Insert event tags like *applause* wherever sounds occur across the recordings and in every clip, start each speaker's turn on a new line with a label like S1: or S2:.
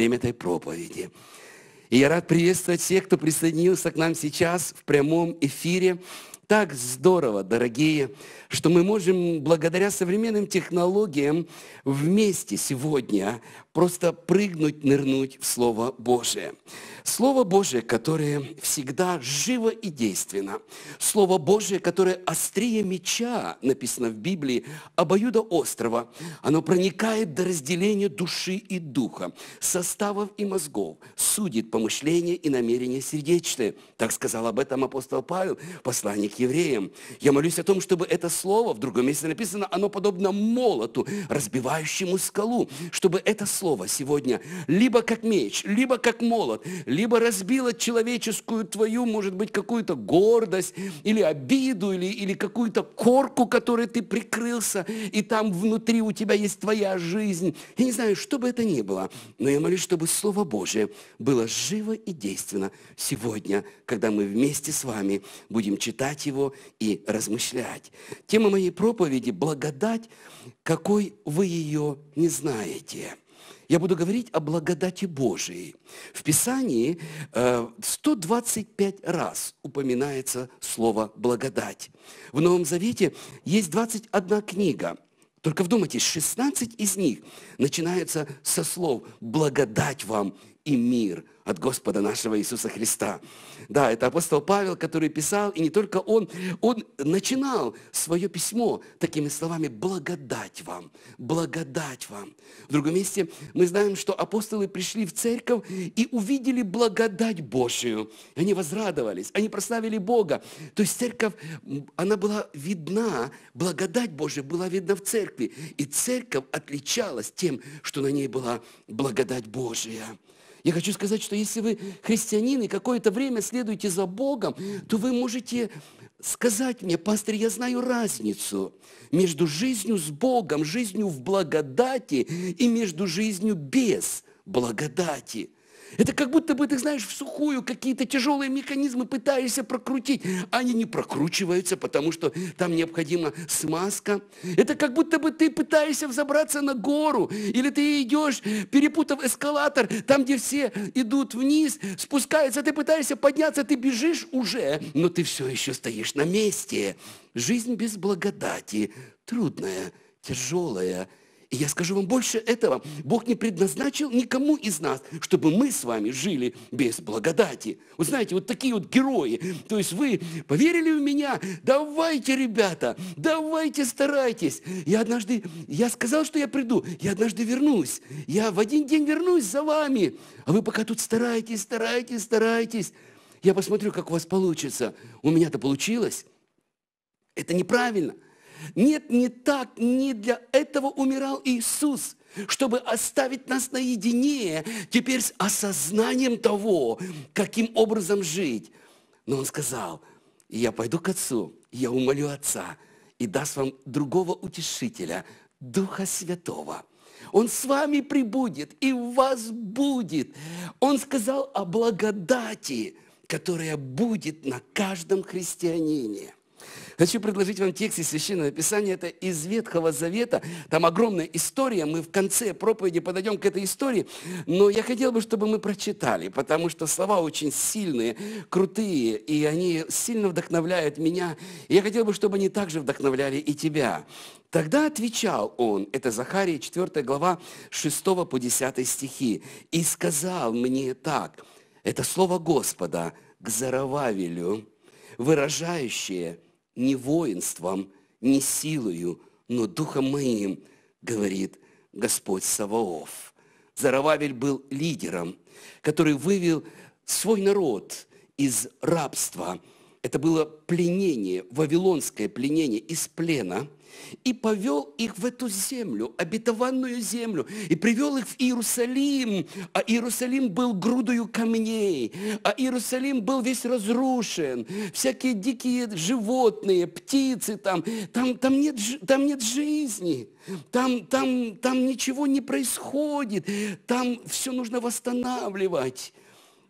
S1: время этой проповеди. И я рад приветствовать всех, кто присоединился к нам сейчас в прямом эфире. Так здорово, дорогие, что мы можем благодаря современным технологиям вместе сегодня просто прыгнуть, нырнуть в Слово Божие. Слово Божие, которое всегда живо и действенно. Слово Божие, которое острее меча, написано в Библии, обоюда острова. Оно проникает до разделения души и духа, составов и мозгов, судит помышления и намерения сердечные. Так сказал об этом апостол Павел, посланник евреям. Я молюсь о том, чтобы это слово, в другом месте написано, оно подобно молоту, разбивающему скалу, чтобы это слово слово сегодня, либо как меч, либо как молот, либо разбило человеческую твою, может быть, какую-то гордость или обиду, или, или какую-то корку, которой ты прикрылся, и там внутри у тебя есть твоя жизнь. Я не знаю, что бы это ни было, но я молюсь, чтобы Слово Божие было живо и действенно сегодня, когда мы вместе с вами будем читать его и размышлять. Тема моей проповеди – благодать, какой вы ее не знаете я буду говорить о благодати Божией. В Писании 125 э, раз упоминается слово «благодать». В Новом Завете есть 21 книга. Только вдумайтесь, 16 из них начинаются со слов «благодать вам и мир от Господа нашего Иисуса Христа. Да, это апостол Павел, который писал, и не только он, он начинал свое письмо такими словами «благодать вам, благодать вам». В другом месте мы знаем, что апостолы пришли в церковь и увидели благодать Божию. Они возрадовались, они прославили Бога. То есть церковь, она была видна, благодать Божия была видна в церкви. И церковь отличалась тем, что на ней была благодать Божия. Я хочу сказать, что если вы христианин и какое-то время следуете за Богом, то вы можете сказать мне, пастор, я знаю разницу между жизнью с Богом, жизнью в благодати и между жизнью без благодати. Это как будто бы, ты знаешь, в сухую какие-то тяжелые механизмы пытаешься прокрутить. Они не прокручиваются, потому что там необходима смазка. Это как будто бы ты пытаешься взобраться на гору, или ты идешь, перепутав эскалатор, там, где все идут вниз, спускаются, ты пытаешься подняться, ты бежишь уже, но ты все еще стоишь на месте. Жизнь без благодати трудная, тяжелая, и я скажу вам больше этого. Бог не предназначил никому из нас, чтобы мы с вами жили без благодати. Вы знаете, вот такие вот герои. То есть вы поверили в меня? Давайте, ребята, давайте старайтесь. Я однажды, я сказал, что я приду, я однажды вернусь. Я в один день вернусь за вами. А вы пока тут старайтесь, старайтесь, старайтесь. Я посмотрю, как у вас получится. У меня-то получилось. Это неправильно. Нет, не так, не для этого умирал Иисус, чтобы оставить нас наедине теперь с осознанием того, каким образом жить. Но он сказал, я пойду к Отцу, я умолю Отца, и даст вам другого утешителя, Духа Святого. Он с вами прибудет, и в вас будет. Он сказал о благодати, которая будет на каждом христианине. Хочу предложить вам текст из Священного Писания, это из Ветхого Завета, там огромная история, мы в конце проповеди подойдем к этой истории, но я хотел бы, чтобы мы прочитали, потому что слова очень сильные, крутые, и они сильно вдохновляют меня, и я хотел бы, чтобы они также вдохновляли и тебя. Тогда отвечал он, это Захария 4 глава 6 по 10 стихи, и сказал мне так, это слово Господа к Зарававелю, выражающее – не воинством, не силою, но духом моим, говорит Господь Саваоф. Зарававель был лидером, который вывел свой народ из рабства. Это было пленение, вавилонское пленение из плена – и повел их в эту землю, обетованную землю, и привел их в Иерусалим. А Иерусалим был грудою камней, а Иерусалим был весь разрушен. Всякие дикие животные, птицы там, там, там, нет, там нет жизни, там, там, там ничего не происходит, там все нужно восстанавливать.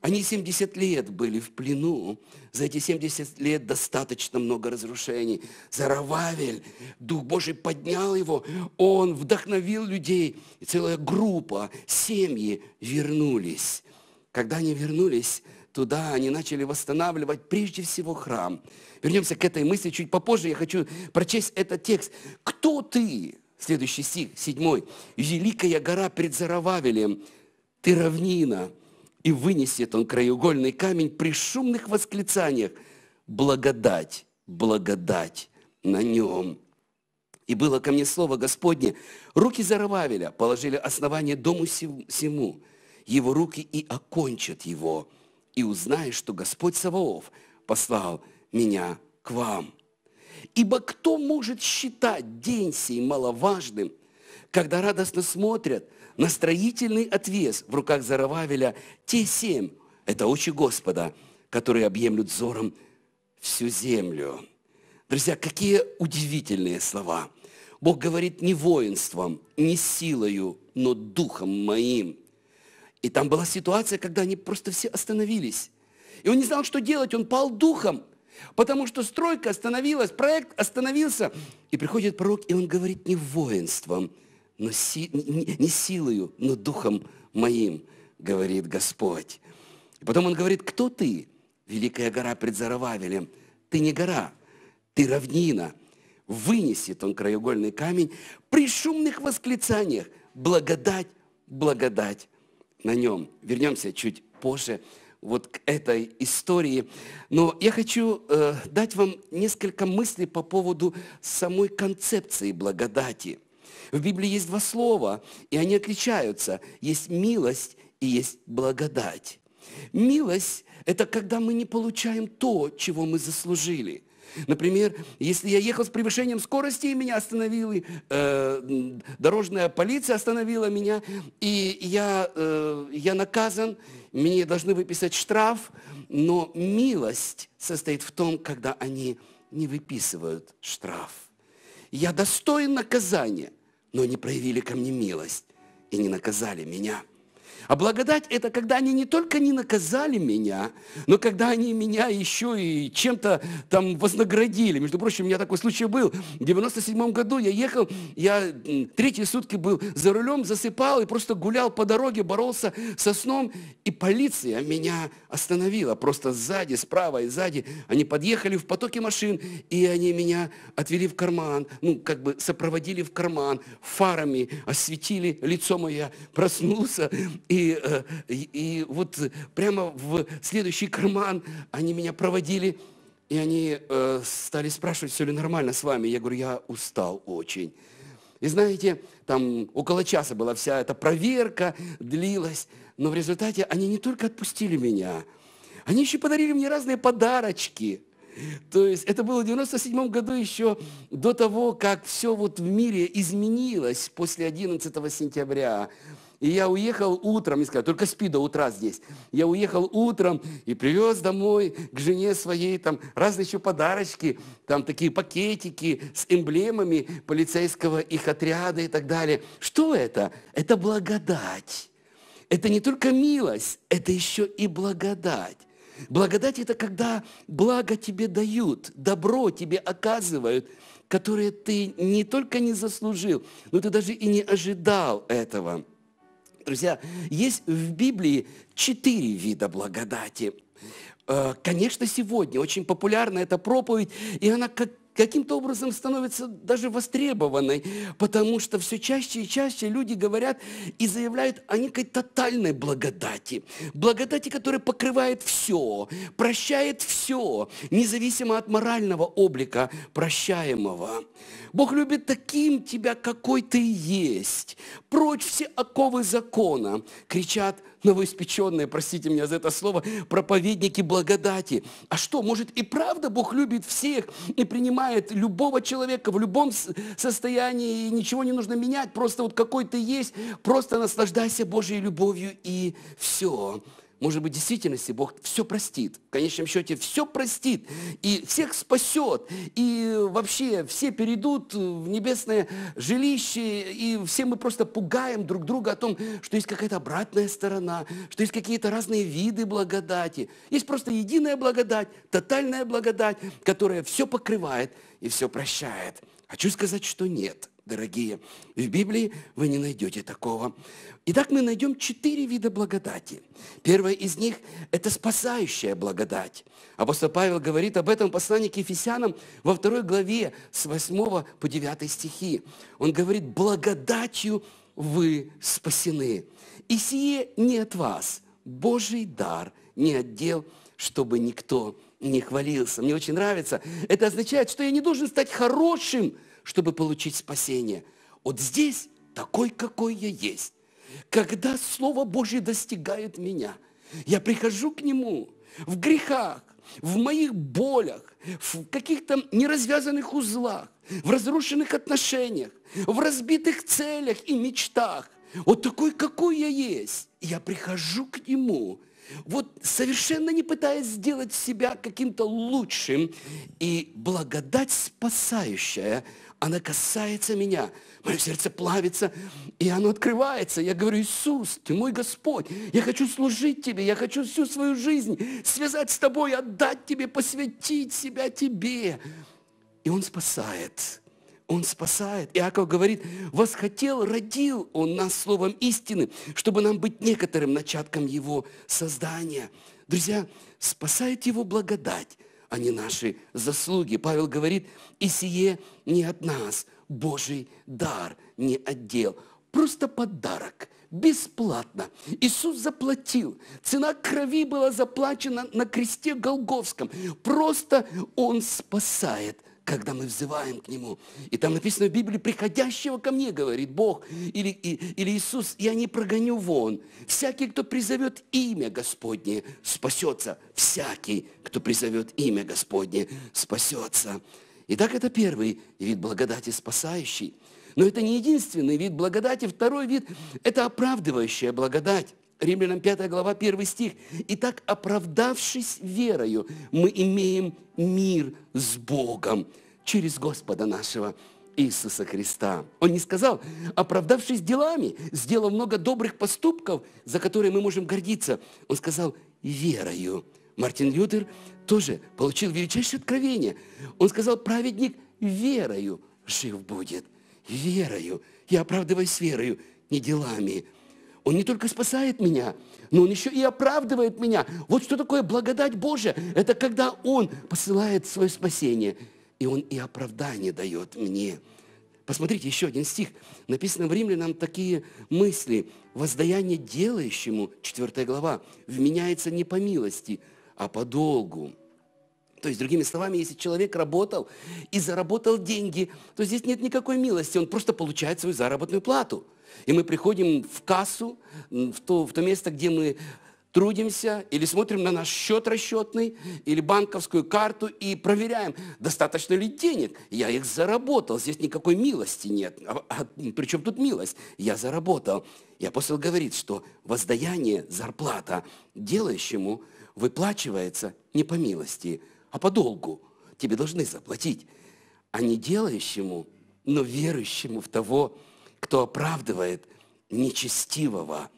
S1: Они 70 лет были в плену. За эти 70 лет достаточно много разрушений. Зарававель, Дух Божий поднял его, он вдохновил людей. И целая группа, семьи вернулись. Когда они вернулись, туда, они начали восстанавливать прежде всего храм. Вернемся к этой мысли чуть попозже, я хочу прочесть этот текст. «Кто ты?» Следующий стих, седьмой. «Великая гора пред Зарававелем, ты равнина, и вынесет он краеугольный камень при шумных восклицаниях. Благодать, благодать на нем. И было ко мне слово Господне, руки Зарававеля положили основание дому всему, его руки и окончат его, и узнаешь, что Господь Саваоф послал меня к вам. Ибо кто может считать день сей маловажным, когда радостно смотрят – на строительный отвес в руках Зарававеля те семь, это очи Господа, которые объемлют взором всю землю. Друзья, какие удивительные слова. Бог говорит не воинством, не силою, но духом моим. И там была ситуация, когда они просто все остановились. И он не знал, что делать, он пал духом, потому что стройка остановилась, проект остановился. И приходит пророк, и он говорит не воинством, но си, не, не силою, но духом моим, говорит Господь. И потом он говорит, кто ты, великая гора пред Зарававелем? Ты не гора, ты равнина. Вынесет он краеугольный камень при шумных восклицаниях. Благодать, благодать на нем. Вернемся чуть позже вот к этой истории. Но я хочу э, дать вам несколько мыслей по поводу самой концепции благодати – в Библии есть два слова, и они отличаются. Есть милость и есть благодать. Милость – это когда мы не получаем то, чего мы заслужили – Например, если я ехал с превышением скорости, и меня остановили, э, дорожная полиция остановила меня, и я, э, я наказан, мне должны выписать штраф, но милость состоит в том, когда они не выписывают штраф. Я достоин наказания но не проявили ко мне милость и не наказали меня. А благодать – это когда они не только не наказали меня, но когда они меня еще и чем-то там вознаградили. Между прочим, у меня такой случай был. В 97 году я ехал, я третьи сутки был за рулем, засыпал и просто гулял по дороге, боролся со сном, и полиция меня остановила. Просто сзади, справа и сзади. Они подъехали в потоке машин, и они меня отвели в карман, ну, как бы сопроводили в карман, фарами осветили лицо мое. Проснулся, и Э, и, вот прямо в следующий карман они меня проводили, и они э, стали спрашивать, все ли нормально с вами. Я говорю, я устал очень. И знаете, там около часа была вся эта проверка, длилась. Но в результате они не только отпустили меня, они еще подарили мне разные подарочки. То есть это было в 97 году еще до того, как все вот в мире изменилось после 11 сентября. И я уехал утром, не сказал, только спи до утра здесь. Я уехал утром и привез домой к жене своей там разные еще подарочки, там такие пакетики с эмблемами полицейского их отряда и так далее. Что это? Это благодать. Это не только милость, это еще и благодать. Благодать – это когда благо тебе дают, добро тебе оказывают, которое ты не только не заслужил, но ты даже и не ожидал этого. Друзья, есть в Библии четыре вида благодати. Э, конечно, сегодня очень популярна эта проповедь, и она как каким-то образом становится даже востребованной, потому что все чаще и чаще люди говорят и заявляют о некой тотальной благодати. Благодати, которая покрывает все, прощает все, независимо от морального облика прощаемого. Бог любит таким тебя, какой ты есть. Прочь все оковы закона, кричат новоиспеченные, простите меня за это слово, проповедники благодати. А что, может и правда Бог любит всех и принимает любого человека в любом состоянии, и ничего не нужно менять, просто вот какой ты есть, просто наслаждайся Божьей любовью и все. Может быть, в действительности Бог все простит. В конечном счете, все простит. И всех спасет. И вообще все перейдут в небесное жилище. И все мы просто пугаем друг друга о том, что есть какая-то обратная сторона, что есть какие-то разные виды благодати. Есть просто единая благодать, тотальная благодать, которая все покрывает и все прощает. Хочу сказать, что нет дорогие. В Библии вы не найдете такого. Итак, мы найдем четыре вида благодати. Первое из них – это спасающая благодать. Апостол Павел говорит об этом в послании к Ефесянам во второй главе с 8 по 9 стихи. Он говорит, благодатью вы спасены. И сие не от вас, Божий дар, не отдел, чтобы никто не хвалился. Мне очень нравится. Это означает, что я не должен стать хорошим, чтобы получить спасение. Вот здесь такой, какой я есть. Когда Слово Божье достигает меня, я прихожу к Нему в грехах, в моих болях, в каких-то неразвязанных узлах, в разрушенных отношениях, в разбитых целях и мечтах. Вот такой, какой я есть. Я прихожу к Нему, вот совершенно не пытаясь сделать себя каким-то лучшим. И благодать спасающая – она касается меня, мое сердце плавится, и оно открывается. Я говорю, Иисус, Ты мой Господь, я хочу служить Тебе, я хочу всю свою жизнь связать с Тобой, отдать Тебе, посвятить себя Тебе. И Он спасает. Он спасает. Иаков говорит, восхотел, родил Он нас словом истины, чтобы нам быть некоторым начатком Его создания. Друзья, спасает Его благодать, а не наши заслуги. Павел говорит, и сие не от нас, Божий дар, не отдел, просто подарок – бесплатно. Иисус заплатил. Цена крови была заплачена на кресте Голговском. Просто Он спасает когда мы взываем к Нему. И там написано в Библии, приходящего ко мне, говорит Бог, или, и, или Иисус, я не прогоню вон. Всякий, кто призовет имя Господне, спасется. Всякий, кто призовет имя Господне, спасется. Итак, это первый вид благодати спасающий. Но это не единственный вид благодати. Второй вид – это оправдывающая благодать. Римлянам 5 глава, 1 стих. «Итак, оправдавшись верою, мы имеем мир с Богом через Господа нашего Иисуса Христа. Он не сказал, оправдавшись делами, сделав много добрых поступков, за которые мы можем гордиться. Он сказал, верою. Мартин Лютер тоже получил величайшее откровение. Он сказал, праведник верою жив будет. Верою. Я оправдываюсь верою, не делами. Он не только спасает меня, но Он еще и оправдывает меня. Вот что такое благодать Божья. Это когда Он посылает свое спасение, и Он и оправдание дает мне. Посмотрите, еще один стих. Написано в Римлянам такие мысли. «Воздаяние делающему, 4 глава, вменяется не по милости, а по долгу». То есть, другими словами, если человек работал и заработал деньги, то здесь нет никакой милости, он просто получает свою заработную плату – и мы приходим в кассу, в то, в то место, где мы трудимся, или смотрим на наш счет расчетный, или банковскую карту, и проверяем, достаточно ли денег. Я их заработал, здесь никакой милости нет. А, а, причем тут милость? Я заработал. И апостол говорит, что воздаяние, зарплата делающему выплачивается не по милости, а по долгу. Тебе должны заплатить, а не делающему, но верующему в того, кто оправдывает нечестивого,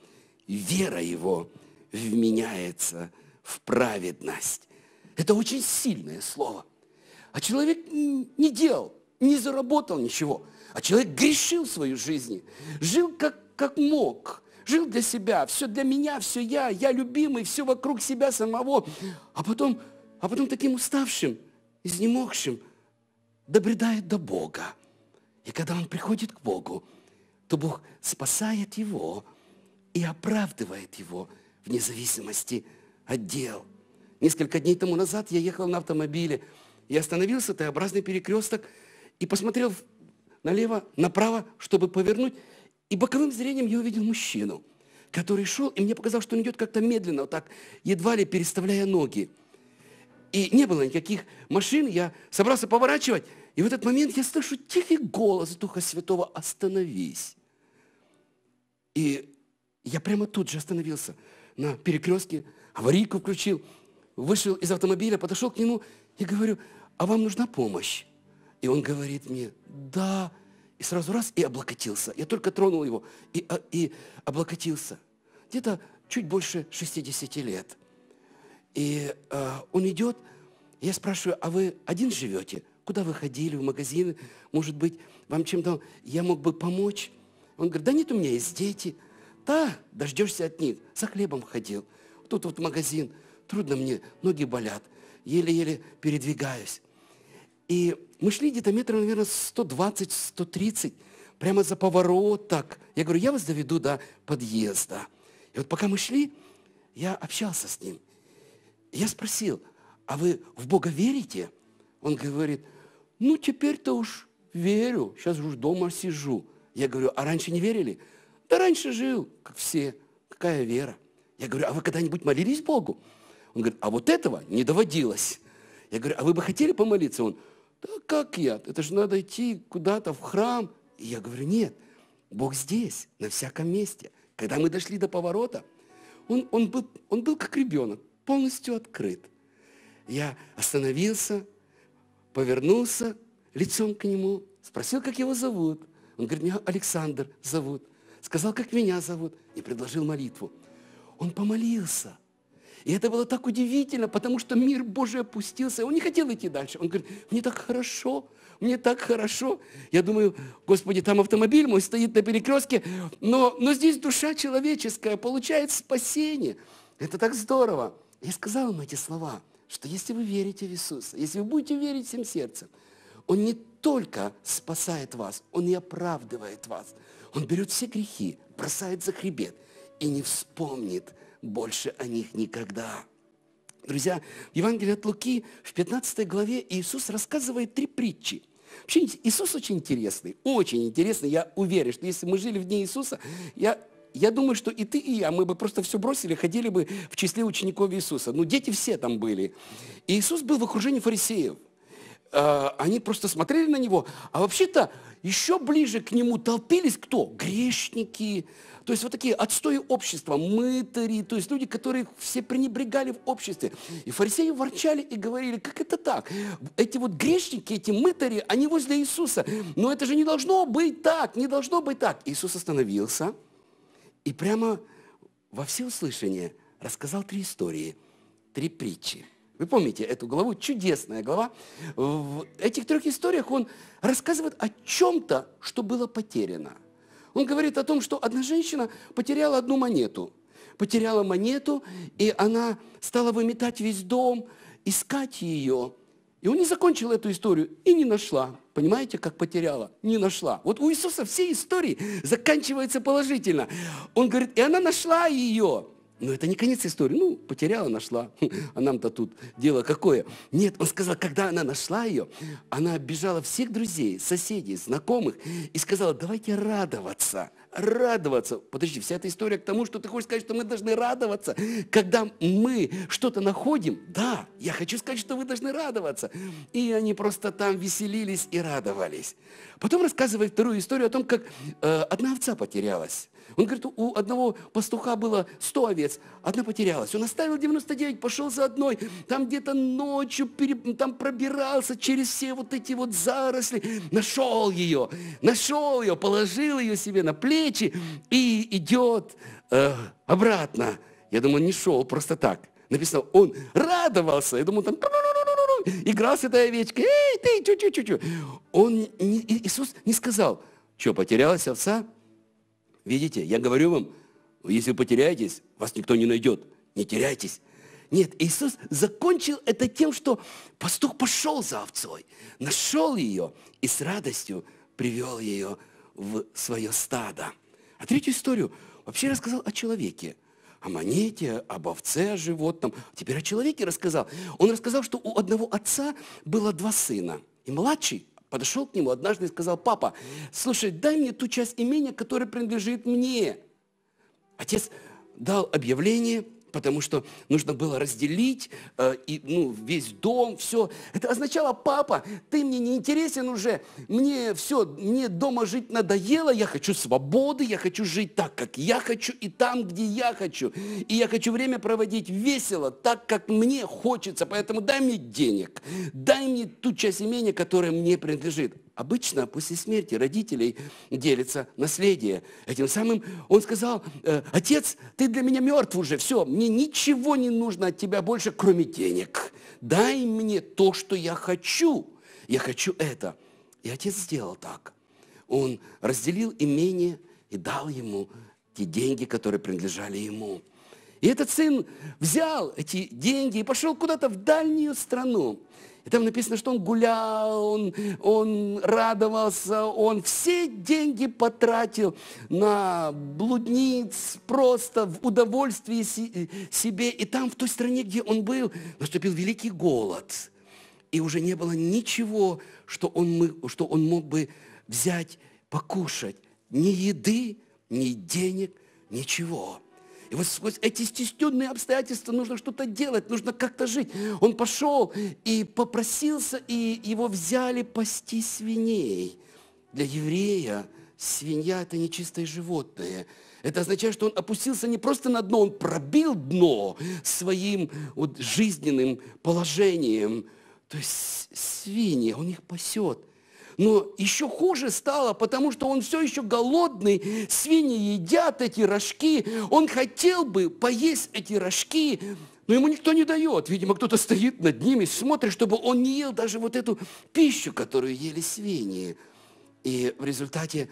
S1: вера его вменяется в праведность. Это очень сильное слово. А человек не делал, не заработал ничего. А человек грешил свою жизнь, жил как, как мог, жил для себя, все для меня, все я, я любимый, все вокруг себя самого. А потом, а потом таким уставшим, изнемогшим, добредает до Бога. И когда он приходит к Богу, то Бог спасает его и оправдывает его вне зависимости от дел. Несколько дней тому назад я ехал на автомобиле, и остановился Т-образный перекресток, и посмотрел налево, направо, чтобы повернуть, и боковым зрением я увидел мужчину, который шел, и мне показалось, что он идет как-то медленно, вот так, едва ли переставляя ноги. И не было никаких машин, я собрался поворачивать, и в этот момент я слышу тихий голос Духа Святого «Остановись!» И я прямо тут же остановился на перекрестке, аварийку включил, вышел из автомобиля, подошел к нему и говорю, а вам нужна помощь? И он говорит мне, да. И сразу раз и облокотился. Я только тронул его и, а, и облокотился. Где-то чуть больше 60 лет. И э, он идет, я спрашиваю, а вы один живете? Куда вы ходили, в магазины? Может быть, вам чем-то... Я мог бы помочь? Он говорит, да нет, у меня есть дети. Да, дождешься от них. За хлебом ходил. Тут вот магазин. Трудно мне, ноги болят. Еле-еле передвигаюсь. И мы шли где-то метров, наверное, 120-130, прямо за поворот так. Я говорю, я вас доведу до подъезда. И вот пока мы шли, я общался с ним. я спросил, а вы в Бога верите? Он говорит, ну теперь-то уж верю, сейчас уж дома сижу. Я говорю, а раньше не верили? Да раньше жил, как все. Какая вера? Я говорю, а вы когда-нибудь молились Богу? Он говорит, а вот этого не доводилось. Я говорю, а вы бы хотели помолиться? Он, да как я? Это же надо идти куда-то в храм. И я говорю, нет, Бог здесь, на всяком месте. Когда мы дошли до поворота, он, он, был, он был как ребенок, полностью открыт. Я остановился, повернулся лицом к нему, спросил, как его зовут. Он говорит, меня Александр зовут. Сказал, как меня зовут. И предложил молитву. Он помолился. И это было так удивительно, потому что мир Божий опустился. Он не хотел идти дальше. Он говорит, мне так хорошо, мне так хорошо. Я думаю, Господи, там автомобиль мой стоит на перекрестке, но, но здесь душа человеческая получает спасение. Это так здорово. Я сказал ему эти слова, что если вы верите в Иисуса, если вы будете верить всем сердцем, Он не только спасает вас, Он не оправдывает вас. Он берет все грехи, бросает за хребет и не вспомнит больше о них никогда. Друзья, в Евангелии от Луки в 15 главе Иисус рассказывает три притчи – Вообще Иисус очень интересный, очень интересный. Я уверен, что если мы жили в дни Иисуса, я, я думаю, что и ты, и я, мы бы просто все бросили, ходили бы в числе учеников Иисуса. Ну, дети все там были. И Иисус был в окружении фарисеев – Э, они просто смотрели на него, а вообще-то еще ближе к нему толпились кто? Грешники, то есть вот такие отстои общества, мытари, то есть люди, которые все пренебрегали в обществе. И фарисеи ворчали и говорили, как это так? Эти вот грешники, эти мытари, они возле Иисуса. Но это же не должно быть так, не должно быть так. Иисус остановился и прямо во все всеуслышание рассказал три истории, три притчи. Вы помните эту главу, чудесная глава. В этих трех историях он рассказывает о чем-то, что было потеряно. Он говорит о том, что одна женщина потеряла одну монету. Потеряла монету, и она стала выметать весь дом, искать ее. И он не закончил эту историю и не нашла. Понимаете, как потеряла? Не нашла. Вот у Иисуса все истории заканчиваются положительно. Он говорит, и она нашла ее. Но это не конец истории. Ну, потеряла, нашла. *laughs* А нам-то тут дело какое. Нет, он сказал, когда она нашла ее, она оббежала всех друзей, соседей, знакомых и сказала, давайте радоваться – радоваться. Подожди, вся эта история к тому, что ты хочешь сказать, что мы должны радоваться, когда мы что-то находим. Да, я хочу сказать, что вы должны радоваться. И они просто там веселились и радовались. Потом рассказывает вторую историю о том, как э, одна овца потерялась. Он говорит, у одного пастуха было 100 овец, одна потерялась. Он оставил 99, пошел за одной, там где-то ночью пере, там пробирался через все вот эти вот заросли, нашел ее, нашел ее, положил ее себе на плечи, встречи и идет э, обратно. Я думаю, не шел просто так. Написано, он радовался. Я думаю, там играл с этой овечкой. Эй, ты, чу чу чу чу Он, не, Иисус не сказал, что, потерялась овца? Видите, я говорю вам, если вы потеряетесь, вас никто не найдет. Не теряйтесь. Нет, Иисус закончил это тем, что пастух пошел за овцой, нашел ее и с радостью привел ее в свое стадо. А третью историю вообще рассказал о человеке, о монете, об овце, о животном. Теперь о человеке рассказал. Он рассказал, что у одного отца было два сына. И младший подошел к нему однажды и сказал, папа, слушай, дай мне ту часть имения, которая принадлежит мне. Отец дал объявление, потому что нужно было разделить э, и, ну, весь дом, все. Это означало, папа, ты мне не интересен уже, мне все, мне дома жить надоело, я хочу свободы, я хочу жить так, как я хочу, и там, где я хочу. И я хочу время проводить весело, так, как мне хочется, поэтому дай мне денег, дай мне ту часть имения, которая мне принадлежит. Обычно после смерти родителей делится наследие. Этим самым он сказал, «Э, отец, ты для меня мертв уже, все, мне ничего не нужно от тебя больше, кроме денег. Дай мне то, что я хочу. Я хочу это. И отец сделал так. Он разделил имение и дал ему те деньги, которые принадлежали ему. И этот сын взял эти деньги и пошел куда-то в дальнюю страну. И там написано, что он гулял, он, он радовался, он все деньги потратил на блудниц, просто в удовольствии си, себе. И там, в той стране, где он был, наступил великий голод. И уже не было ничего, что он, мы, что он мог бы взять, покушать. Ни еды, ни денег, ничего. И вот сквозь эти стесненные обстоятельства нужно что-то делать, нужно как-то жить. Он пошел и попросился, и его взяли пасти свиней. Для еврея свинья – это нечистое животное. Это означает, что он опустился не просто на дно, он пробил дно своим вот жизненным положением. То есть свиньи, он их пасет – но еще хуже стало, потому что он все еще голодный, свиньи едят эти рожки, он хотел бы поесть эти рожки, но ему никто не дает. Видимо, кто-то стоит над ними, смотрит, чтобы он не ел даже вот эту пищу, которую ели свиньи. И в результате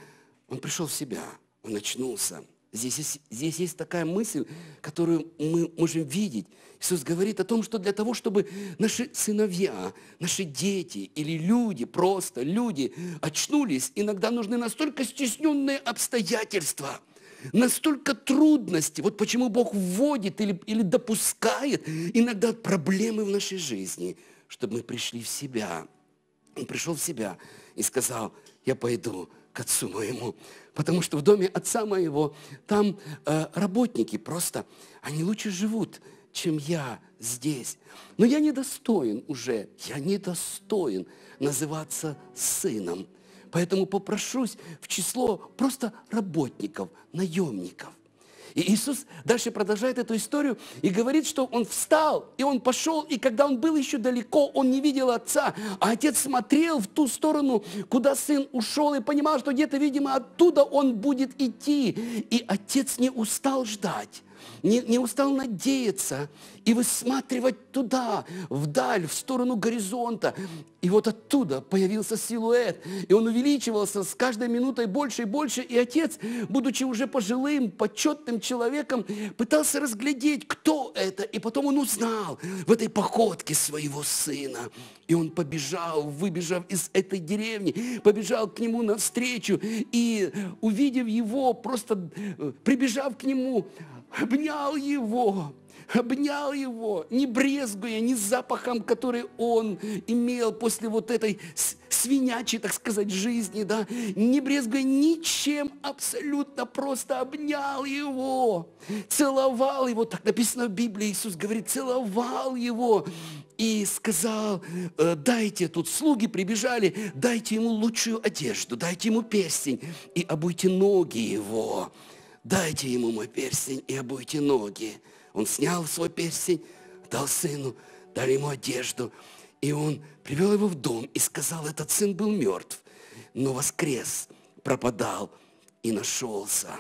S1: он пришел в себя, он очнулся. Здесь есть, здесь есть такая мысль, которую мы можем видеть. Иисус говорит о том, что для того, чтобы наши сыновья, наши дети или люди, просто люди очнулись, иногда нужны настолько стесненные обстоятельства, настолько трудности. Вот почему Бог вводит или, или допускает иногда проблемы в нашей жизни, чтобы мы пришли в себя. Он пришел в себя и сказал, я пойду к отцу моему, потому что в доме отца моего там э, работники просто, они лучше живут, чем я здесь. Но я недостоин уже, я недостоин называться сыном. Поэтому попрошусь в число просто работников, наемников. И Иисус дальше продолжает эту историю и говорит, что он встал, и он пошел, и когда он был еще далеко, он не видел отца, а отец смотрел в ту сторону, куда сын ушел, и понимал, что где-то, видимо, оттуда он будет идти. И отец не устал ждать не, не устал надеяться и высматривать туда, вдаль, в сторону горизонта. И вот оттуда появился силуэт, и он увеличивался с каждой минутой больше и больше, и отец, будучи уже пожилым, почетным человеком, пытался разглядеть, кто это, и потом он узнал в этой походке своего сына. И он побежал, выбежав из этой деревни, побежал к нему навстречу, и увидев его, просто э, прибежав к нему, обнял его, обнял его, не брезгуя ни запахом, который он имел после вот этой свинячей, так сказать, жизни, да, не брезгуя ничем, абсолютно просто обнял его, целовал его, так написано в Библии, Иисус говорит, целовал его и сказал, «Э, дайте, тут слуги прибежали, дайте ему лучшую одежду, дайте ему перстень и обуйте ноги его дайте ему мой перстень и обуйте ноги. Он снял свой перстень, дал сыну, дали ему одежду. И он привел его в дом и сказал, этот сын был мертв, но воскрес, пропадал и нашелся.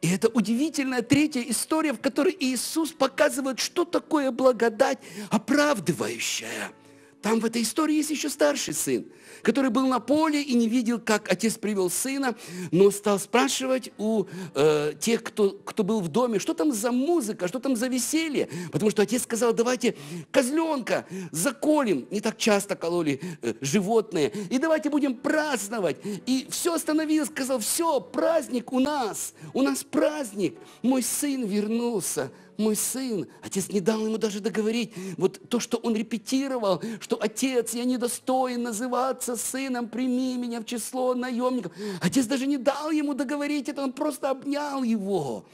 S1: И это удивительная третья история, в которой Иисус показывает, что такое благодать оправдывающая – там в этой истории есть еще старший сын, который был на поле и не видел, как отец привел сына, но стал спрашивать у э, тех, кто, кто был в доме, что там за музыка, что там за веселье. Потому что отец сказал, давайте козленка заколим, Не так часто кололи э, животные. И давайте будем праздновать. И все остановилось, сказал, все, праздник у нас. У нас праздник. Мой сын вернулся мой сын. Отец не дал ему даже договорить. Вот то, что он репетировал, что отец, я недостоин называться сыном, прими меня в число наемников. Отец даже не дал ему договорить это, он просто обнял его.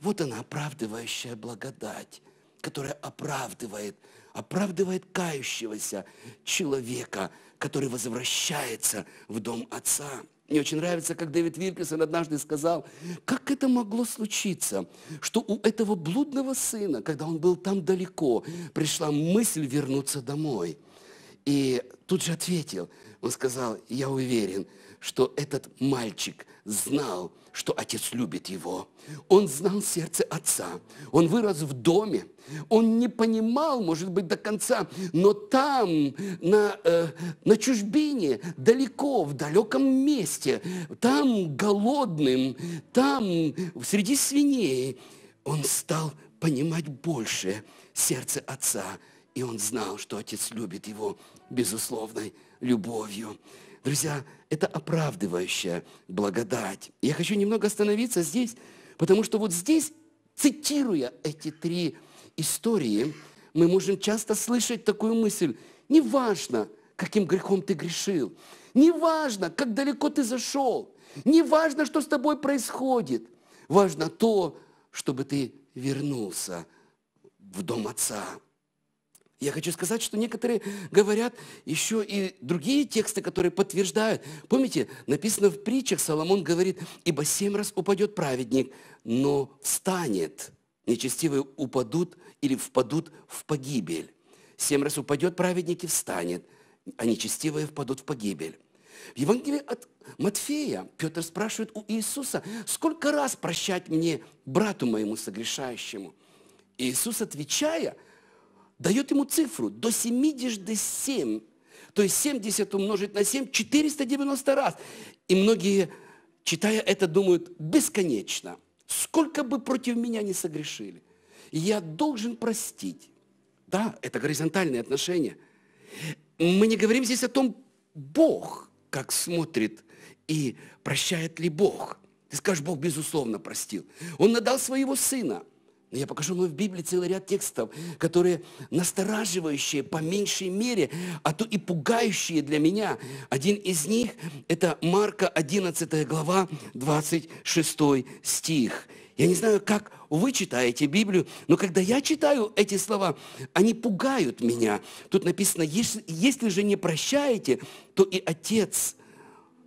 S1: Вот она, оправдывающая благодать, которая оправдывает, оправдывает кающегося человека, который возвращается в дом отца. Мне очень нравится, как Дэвид Вилкинсон однажды сказал, как это могло случиться, что у этого блудного сына, когда он был там далеко, пришла мысль вернуться домой. И тут же ответил, он сказал, я уверен, что этот мальчик знал, что отец любит его. Он знал сердце отца. Он вырос в доме. Он не понимал, может быть, до конца, но там, на, э, на чужбине, далеко, в далеком месте, там голодным, там среди свиней, он стал понимать больше сердце отца. И он знал, что отец любит его безусловной любовью. Друзья, это оправдывающая благодать. Я хочу немного остановиться здесь, потому что вот здесь, цитируя эти три истории, мы можем часто слышать такую мысль. Неважно, каким грехом ты грешил. Неважно, как далеко ты зашел. Неважно, что с тобой происходит. Важно то, чтобы ты вернулся в дом Отца. Я хочу сказать, что некоторые говорят еще и другие тексты, которые подтверждают. Помните, написано в притчах, Соломон говорит, «Ибо семь раз упадет праведник, но встанет, нечестивые упадут или впадут в погибель. Семь раз упадет праведник и встанет, а нечестивые впадут в погибель». В Евангелии от Матфея Петр спрашивает у Иисуса, «Сколько раз прощать мне, брату моему согрешающему?» Иисус, отвечая – дает ему цифру до 77. То есть 70 умножить на 7 – 490 раз. И многие, читая это, думают бесконечно. Сколько бы против меня не согрешили, я должен простить. Да, это горизонтальные отношения. Мы не говорим здесь о том, Бог как смотрит и прощает ли Бог. Ты скажешь, Бог безусловно простил. Он надал своего сына – я покажу вам в Библии целый ряд текстов, которые настораживающие по меньшей мере, а то и пугающие для меня. Один из них – это Марка 11 глава, 26 стих. Я не знаю, как вы читаете Библию, но когда я читаю эти слова, они пугают меня. Тут написано, если, если же не прощаете, то и Отец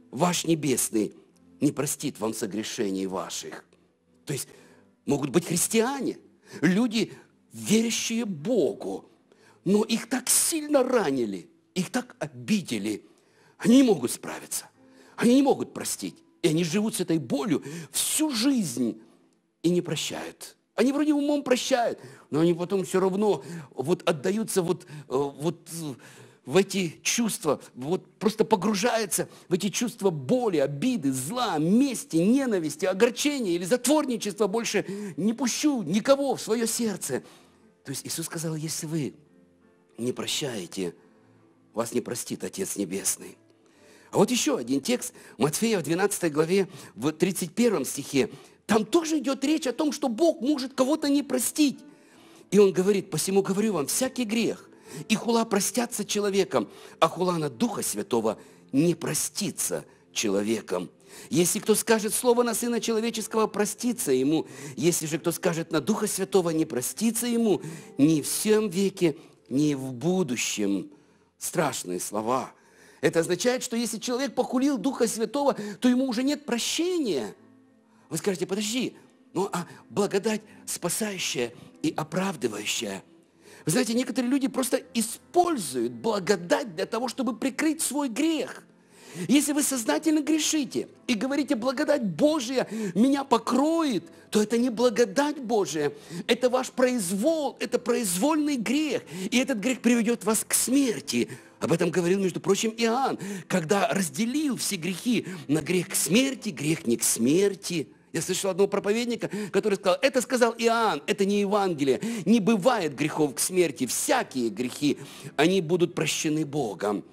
S1: ваш Небесный не простит вам согрешений ваших. То есть Могут быть христиане, люди, верящие Богу, но их так сильно ранили, их так обидели. Они не могут справиться, они не могут простить. И они живут с этой болью всю жизнь и не прощают. Они вроде умом прощают, но они потом все равно вот отдаются вот, э, вот в эти чувства, вот просто погружается в эти чувства боли, обиды, зла, мести, ненависти, огорчения или затворничества, больше не пущу никого в свое сердце. То есть Иисус сказал, если вы не прощаете, вас не простит Отец Небесный. А вот еще один текст, Матфея в 12 главе, в 31 стихе. Там тоже идет речь о том, что Бог может кого-то не простить. И он говорит, посему говорю вам, всякий грех, и хула простятся человеком, а хула на Духа Святого не простится человеком. Если кто скажет слово на Сына Человеческого, простится ему. Если же кто скажет на Духа Святого, не простится ему ни в всем веке, ни в будущем. Страшные слова. Это означает, что если человек похулил Духа Святого, то ему уже нет прощения. Вы скажете, подожди, ну а благодать спасающая и оправдывающая – вы знаете, некоторые люди просто используют благодать для того, чтобы прикрыть свой грех. Если вы сознательно грешите и говорите, благодать Божья меня покроет, то это не благодать Божья, это ваш произвол, это произвольный грех, и этот грех приведет вас к смерти. Об этом говорил, между прочим, Иоанн, когда разделил все грехи на грех к смерти, грех не к смерти – я слышал одного проповедника, который сказал, это сказал Иоанн, это не Евангелие. Не бывает грехов к смерти. Всякие грехи, они будут прощены Богом.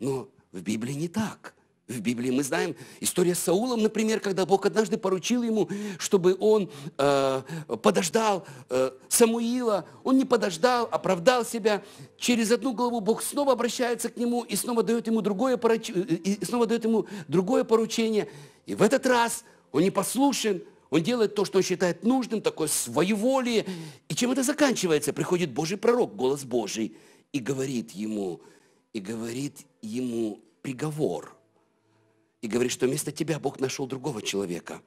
S1: Но в Библии не так. В Библии мы знаем история с Саулом, например, когда Бог однажды поручил ему, чтобы он э, подождал э, Самуила. Он не подождал, оправдал себя. Через одну главу Бог снова обращается к нему и снова дает ему другое, пороч... Э, и снова дает ему другое поручение. И в этот раз он не послушен, он делает то, что он считает нужным, такое своеволие. И чем это заканчивается? Приходит Божий пророк, голос Божий, и говорит ему, и говорит ему приговор. И говорит, что вместо тебя Бог нашел другого человека.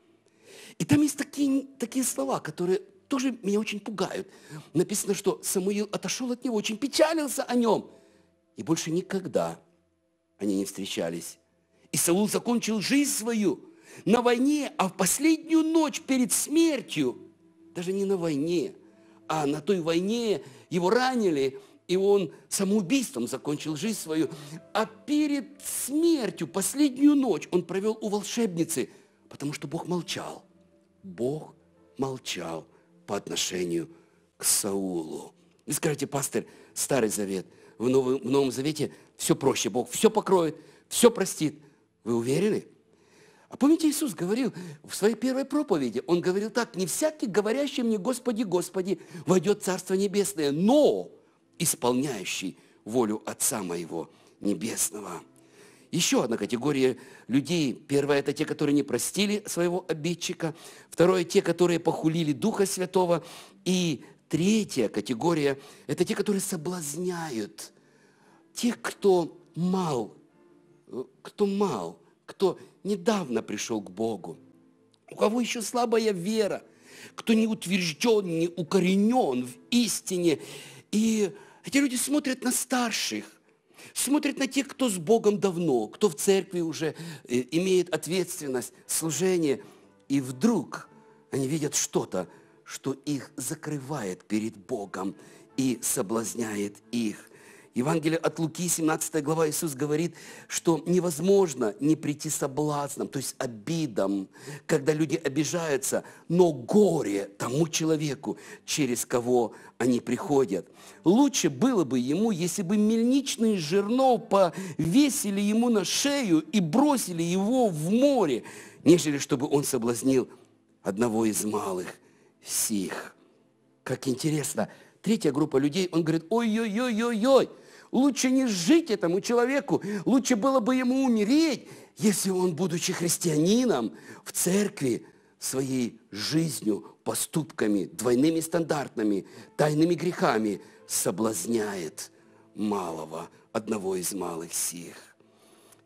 S1: И там есть такие, такие слова, которые тоже меня очень пугают. Написано, что Самуил отошел от него, очень печалился о нем. И больше никогда они не встречались. И Саул закончил жизнь свою – на войне, а в последнюю ночь перед смертью, даже не на войне, а на той войне его ранили, и он самоубийством закончил жизнь свою. А перед смертью, последнюю ночь, он провел у волшебницы, потому что Бог молчал. Бог молчал по отношению к Саулу. Вы скажете, пастор, Старый Завет, в Новом, в Новом Завете все проще. Бог все покроет, все простит. Вы уверены? А помните, Иисус говорил в своей первой проповеди, Он говорил так, «Не всякий, говорящий мне, Господи, Господи, войдет Царство Небесное, но исполняющий волю Отца Моего Небесного». Еще одна категория людей. первая это те, которые не простили своего обидчика. Второе – те, которые похулили Духа Святого. И третья категория – это те, которые соблазняют. Те, кто мал, э, кто мал – кто недавно пришел к Богу, у кого еще слабая вера, кто не утвержден, не укоренен в истине. И эти люди смотрят на старших, смотрят на тех, кто с Богом давно, кто в церкви уже э, имеет ответственность, служение. И вдруг они видят что-то, что их закрывает перед Богом и соблазняет их. Евангелие от Луки, 17 глава, Иисус говорит, что невозможно не прийти соблазном, то есть обидам, когда люди обижаются, но горе тому человеку, через кого они приходят. Лучше было бы ему, если бы мельничный жернов повесили ему на шею и бросили его в море, нежели чтобы он соблазнил одного из малых сих. Как интересно, третья группа людей, он говорит, ой-ой-ой-ой-ой, лучше не жить этому человеку, лучше было бы ему умереть, если он, будучи христианином, в церкви своей жизнью, поступками, двойными стандартными тайными грехами соблазняет малого, одного из малых сих.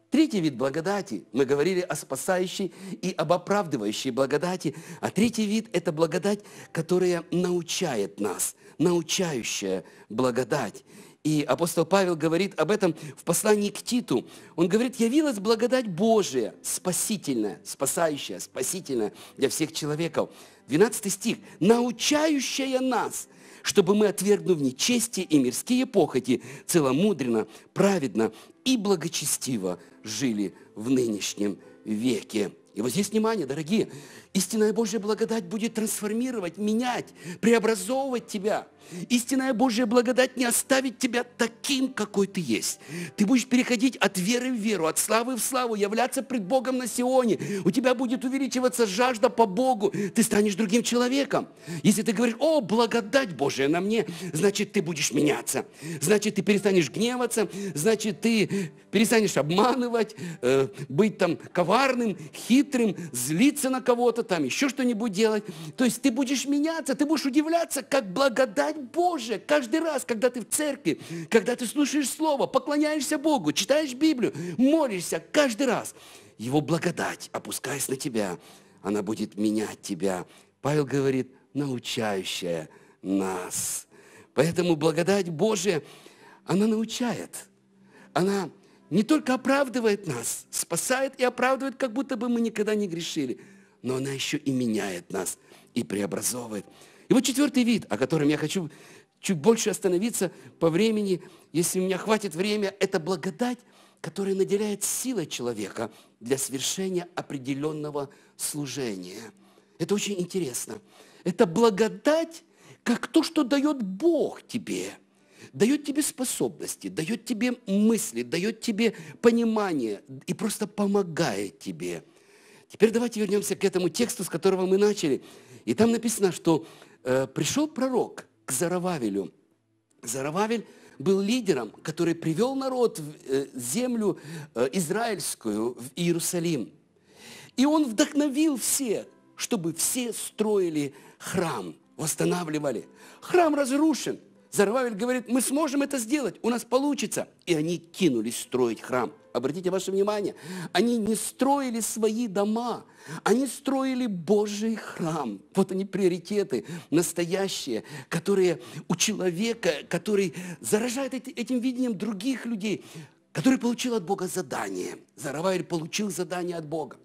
S1: Третий вид благодати, мы говорили о спасающей и об оправдывающей благодати, а третий вид – это благодать, которая научает нас, научающая благодать. И апостол Павел говорит об этом в послании к Титу. Он говорит, явилась благодать Божия, спасительная, спасающая, спасительная для всех человеков. 12 стих. Научающая нас, чтобы мы, отвергнув нечестие и мирские похоти, целомудренно, праведно и благочестиво жили в нынешнем веке. И вот здесь внимание, дорогие, Истинная Божья благодать будет трансформировать, менять, преобразовывать тебя. Истинная Божья благодать не оставит тебя таким, какой ты есть. Ты будешь переходить от веры в веру, от славы в славу, являться пред Богом на Сионе. У тебя будет увеличиваться жажда по Богу. Ты станешь другим человеком. Если ты говоришь, о, благодать Божья на мне, значит, ты будешь меняться. Значит, ты перестанешь гневаться, значит, ты перестанешь обманывать, э, быть там коварным, хитрым, злиться на кого-то, работу, там еще что-нибудь делать. То есть ты будешь меняться, ты будешь удивляться, как благодать Божия каждый раз, когда ты в церкви, когда ты слушаешь Слово, поклоняешься Богу, читаешь Библию, молишься каждый раз. Его благодать, опускаясь на тебя, она будет менять тебя. Павел говорит, научающая нас. Поэтому благодать Божия, она научает. Она не только оправдывает нас, спасает и оправдывает, как будто бы мы никогда не грешили – но она еще и меняет нас и преобразовывает. И вот четвертый вид, о котором я хочу чуть больше остановиться по времени, если у меня хватит время, это благодать, которая наделяет силой человека для совершения определенного служения. Это очень интересно. Это благодать, как то, что дает Бог тебе. Дает тебе способности, дает тебе мысли, дает тебе понимание и просто помогает тебе – Теперь давайте вернемся к этому тексту, с которого мы начали. И там написано, что э, пришел пророк к Зарававелю. Зарававель был лидером, который привел народ в э, землю э, израильскую, в Иерусалим. И он вдохновил все, чтобы все строили храм, восстанавливали. Храм разрушен. Зарававель говорит, мы сможем это сделать, у нас получится. И они кинулись строить храм. Обратите ваше внимание, они не строили свои дома, они строили Божий храм. Вот они приоритеты настоящие, которые у человека, который заражает этим видением других людей, который получил от Бога задание. Зараваиль получил задание от Бога.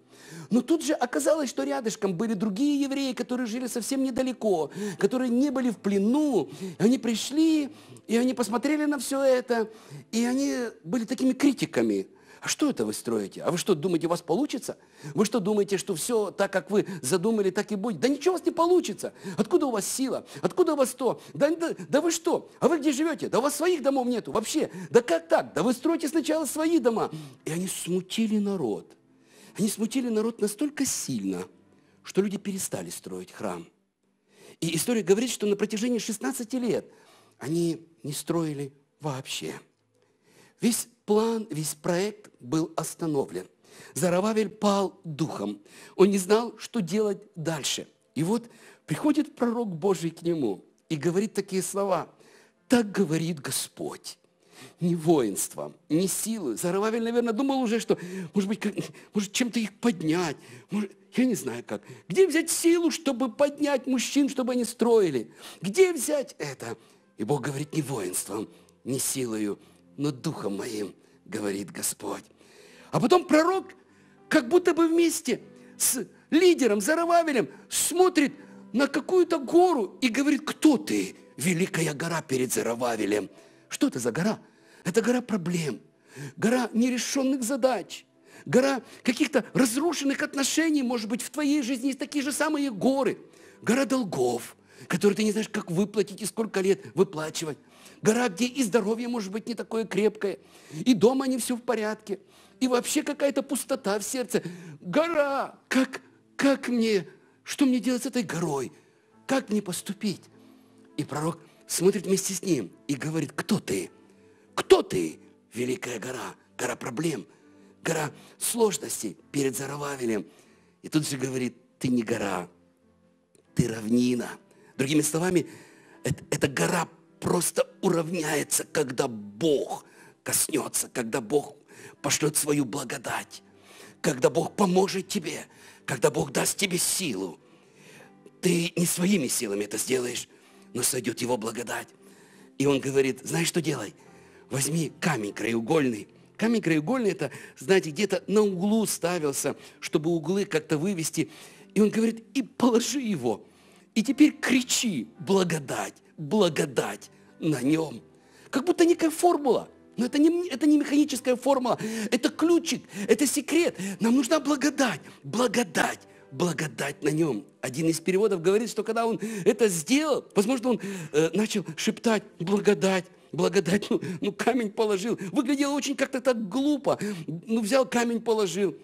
S1: Но тут же оказалось, что рядышком были другие евреи, которые жили совсем недалеко, которые не были в плену. Они пришли, и они посмотрели на все это, и они были такими критиками. А что это вы строите? А вы что, думаете, у вас получится? Вы что, думаете, что все так, как вы задумали, так и будет? Да ничего у вас не получится. Откуда у вас сила? Откуда у вас то? Да, да, да вы что? А вы где живете? Да у вас своих домов нету вообще. Да как так? Да вы строите сначала свои дома. И они смутили народ. Они смутили народ настолько сильно, что люди перестали строить храм. И история говорит, что на протяжении 16 лет они не строили вообще. Весь план, весь проект был остановлен. Зарававель пал духом. Он не знал, что делать дальше. И вот приходит пророк Божий к нему и говорит такие слова. «Так говорит Господь» ни воинством, ни силы. Зарававель, наверное, думал уже, что, может быть, как, может чем-то их поднять. Может, я не знаю как. Где взять силу, чтобы поднять мужчин, чтобы они строили? Где взять это? И Бог говорит, не воинством, не силою, но духом моим, говорит Господь. А потом пророк, как будто бы вместе с лидером, Зарававелем, смотрит на какую-то гору и говорит, кто ты, великая гора перед Зарававелем? Что это за гора? Это гора проблем, гора нерешенных задач, гора каких-то разрушенных отношений, может быть, в твоей жизни есть такие же самые горы, гора долгов, которые ты не знаешь, как выплатить и сколько лет выплачивать. Гора, где и здоровье может быть не такое крепкое, и дома не все в порядке, и вообще какая-то пустота в сердце. Гора! Как, как мне, что мне делать с этой горой? Как мне поступить? И пророк смотрит вместе с ним и говорит, кто ты? Кто ты, великая гора? Гора проблем, гора сложностей перед Зарававелем. И тут же говорит, ты не гора, ты равнина. Другими словами, это, это гора просто уравняется, когда Бог коснется, когда Бог пошлет свою благодать, когда Бог поможет тебе, когда Бог даст тебе силу. Ты не своими силами это сделаешь, но сойдет Его благодать. И Он говорит, знаешь, что делай? Возьми камень краеугольный. Камень краеугольный, это, знаете, где-то на углу ставился, чтобы углы как-то вывести. И он говорит, и положи его. И теперь кричи, благодать, благодать на нем. Как будто некая формула. Но это не, это не механическая формула, это ключик, это секрет. Нам нужна благодать, благодать, благодать на нем. Один из переводов говорит, что когда он это сделал, возможно, он э, начал шептать благодать, благодать, ну, ну камень положил. Выглядело очень как-то так глупо. Ну взял камень положил.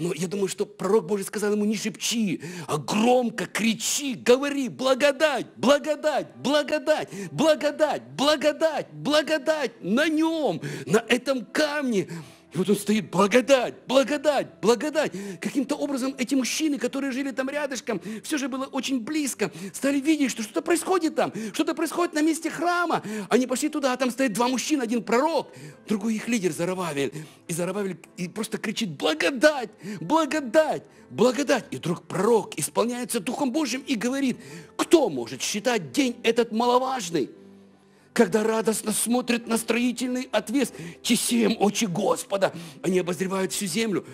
S1: Но я думаю, что пророк Божий сказал ему, не шепчи, а громко кричи, говори, благодать, благодать, благодать, благодать, благодать, благодать на нем, на этом камне. И вот он стоит, благодать, благодать, благодать. Каким-то образом эти мужчины, которые жили там рядышком, все же было очень близко, стали видеть, что что-то происходит там, что-то происходит на месте храма. Они пошли туда, а там стоит два мужчины, один пророк, другой их лидер Зарававель. И Зарававель и просто кричит, благодать, благодать, благодать. И вдруг пророк исполняется Духом Божьим и говорит, кто может считать день этот маловажный? когда радостно смотрят на строительный отвес, чесеем очи Господа, они обозревают всю землю.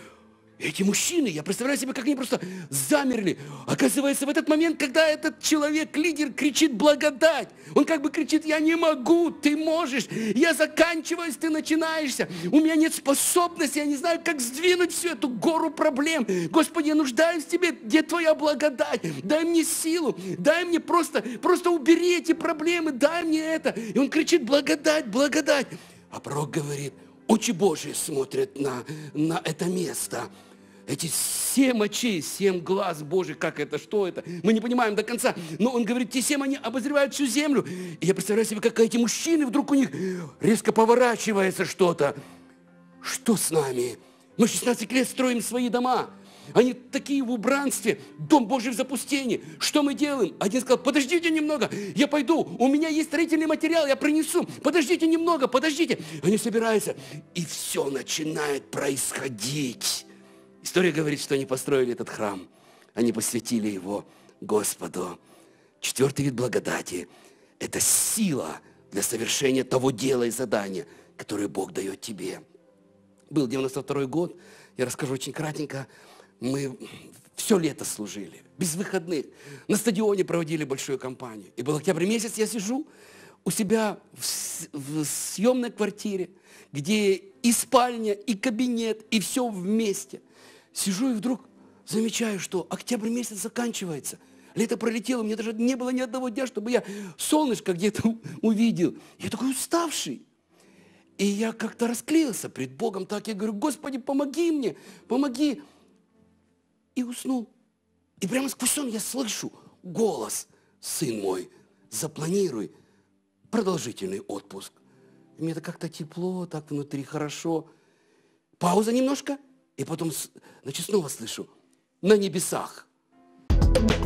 S1: Эти мужчины, я представляю себе, как они просто замерли. Оказывается, в этот момент, когда этот человек, лидер, кричит благодать, он как бы кричит, я не могу, ты можешь, я заканчиваюсь, ты начинаешься, у меня нет способности, я не знаю, как сдвинуть всю эту гору проблем. Господи, я нуждаюсь в тебе, где твоя благодать? Дай мне силу, дай мне просто, просто убери эти проблемы, дай мне это. И он кричит, благодать, благодать. А пророк говорит, очи Божьи смотрят на, на это место – эти семь очей, семь глаз Божий, как это, что это, мы не понимаем до конца. Но он говорит, те семь, они обозревают всю землю. И я представляю себе, как эти мужчины, вдруг у них резко поворачивается что-то. Что с нами? Мы 16 лет строим свои дома. Они такие в убранстве, дом Божий в запустении. Что мы делаем? Один сказал, подождите немного, я пойду, у меня есть строительный материал, я принесу. Подождите немного, подождите. Они собираются, и все начинает происходить. История говорит, что они построили этот храм. Они посвятили его Господу. Четвертый вид благодати – это сила для совершения того дела и задания, которое Бог дает тебе. Был 92 год, я расскажу очень кратенько. Мы все лето служили, без выходных. На стадионе проводили большую кампанию. И был октябрь месяц, я сижу у себя в, в съемной квартире, где и спальня, и кабинет, и все вместе – Сижу и вдруг замечаю, что октябрь месяц заканчивается. Лето пролетело, у меня даже не было ни одного дня, чтобы я солнышко где-то *laughs* увидел. Я такой уставший. И я как-то расклеился пред Богом так. Я говорю, Господи, помоги мне, помоги. И уснул. И прямо сквозь сон я слышу голос. Сын мой, запланируй продолжительный отпуск. И мне это как-то тепло, так внутри хорошо. Пауза немножко – и потом, значит, снова слышу, на небесах. thank you